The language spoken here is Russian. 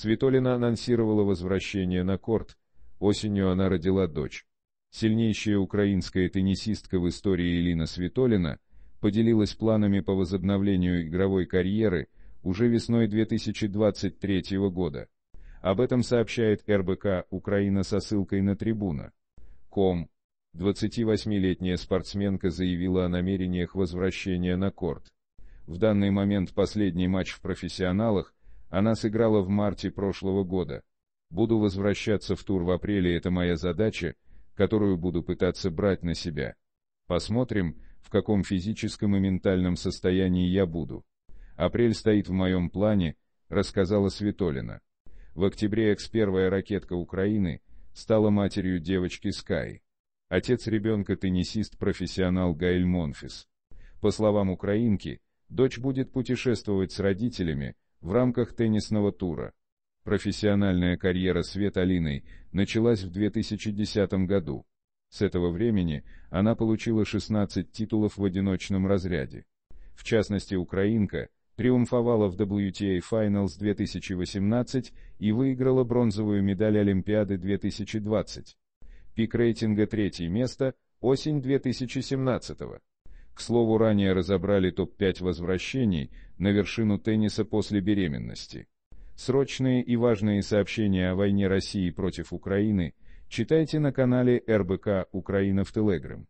Светолина анонсировала возвращение на корт. Осенью она родила дочь. Сильнейшая украинская теннисистка в истории Элина Светолина поделилась планами по возобновлению игровой карьеры уже весной 2023 года. Об этом сообщает РБК «Украина» со ссылкой на трибуна. Ком. 28-летняя спортсменка заявила о намерениях возвращения на корт. В данный момент последний матч в профессионалах она сыграла в марте прошлого года. Буду возвращаться в тур в апреле, это моя задача, которую буду пытаться брать на себя. Посмотрим, в каком физическом и ментальном состоянии я буду. Апрель стоит в моем плане, рассказала Светолина. В октябре экс-первая ракетка Украины стала матерью девочки Скай. Отец ребенка теннисист-профессионал Гаэль Монфис. По словам украинки, дочь будет путешествовать с родителями, в рамках теннисного тура. Профессиональная карьера Свет Алиной началась в 2010 году. С этого времени она получила 16 титулов в одиночном разряде. В частности, украинка триумфовала в WTA Finals 2018 и выиграла бронзовую медаль Олимпиады 2020. Пик рейтинга третье место, осень 2017 к слову, ранее разобрали топ-5 возвращений на вершину тенниса после беременности. Срочные и важные сообщения о войне России против Украины читайте на канале РБК «Украина в Телеграм».